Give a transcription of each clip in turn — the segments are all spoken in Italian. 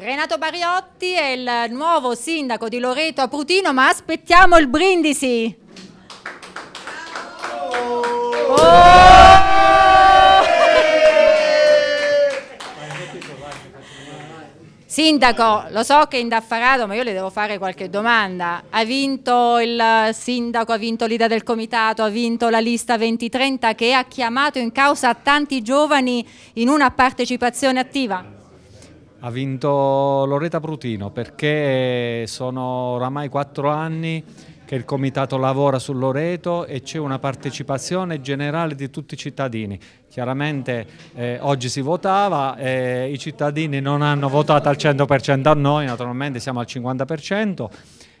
Renato Bariotti è il nuovo sindaco di Loreto a Prutino, ma aspettiamo il brindisi. Oh! Sindaco, lo so che è indaffarato, ma io le devo fare qualche domanda. Ha vinto il sindaco, ha vinto l'idea del comitato, ha vinto la lista 2030 che ha chiamato in causa tanti giovani in una partecipazione attiva? Ha vinto Loreta Brutino perché sono oramai quattro anni che il Comitato lavora su Loreto e c'è una partecipazione generale di tutti i cittadini. Chiaramente eh, oggi si votava, eh, i cittadini non hanno votato al 100% a noi, naturalmente siamo al 50%,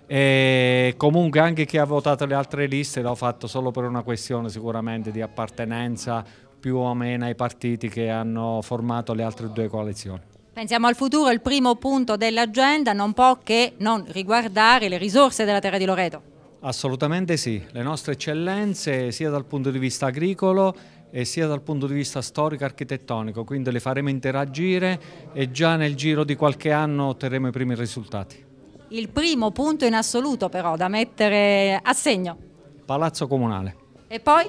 e comunque anche chi ha votato le altre liste l'ha fatto solo per una questione sicuramente di appartenenza più o meno ai partiti che hanno formato le altre due coalizioni. Pensiamo al futuro, il primo punto dell'agenda non può che non riguardare le risorse della terra di Loreto. Assolutamente sì, le nostre eccellenze sia dal punto di vista agricolo e sia dal punto di vista storico-architettonico, quindi le faremo interagire e già nel giro di qualche anno otterremo i primi risultati. Il primo punto in assoluto però da mettere a segno. Palazzo Comunale. E poi?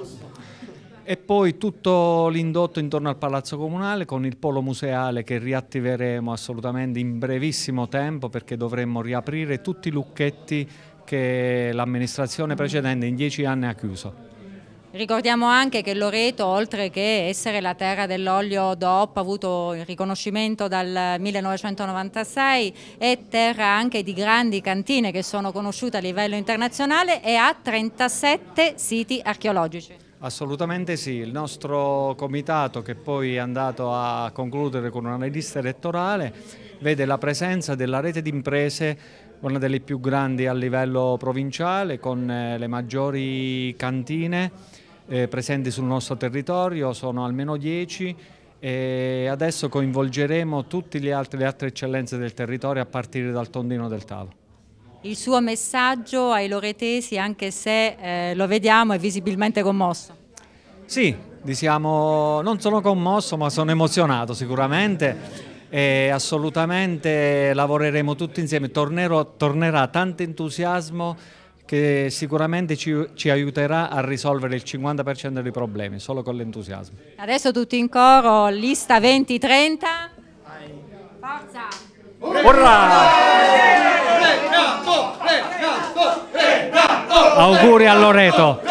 E poi tutto l'indotto intorno al Palazzo Comunale con il polo museale che riattiveremo assolutamente in brevissimo tempo perché dovremmo riaprire tutti i lucchetti che l'amministrazione precedente in dieci anni ha chiuso. Ricordiamo anche che Loreto, oltre che essere la terra dell'olio DOP, ha avuto il riconoscimento dal 1996, è terra anche di grandi cantine che sono conosciute a livello internazionale e ha 37 siti archeologici. Assolutamente sì, il nostro comitato che poi è andato a concludere con una lista elettorale vede la presenza della rete di imprese una delle più grandi a livello provinciale con eh, le maggiori cantine eh, presenti sul nostro territorio, sono almeno 10 e adesso coinvolgeremo tutte le altre, le altre eccellenze del territorio a partire dal tondino del Tavo il suo messaggio ai loretesi anche se eh, lo vediamo è visibilmente commosso. Sì, diciamo, non sono commosso ma sono emozionato sicuramente e assolutamente lavoreremo tutti insieme, Tornerò, tornerà tanto entusiasmo che sicuramente ci, ci, aiuterà a risolvere il 50% dei problemi, solo con l'entusiasmo. Adesso tutti in coro, lista 20-30. Forza! Urrà! auguri a Loreto.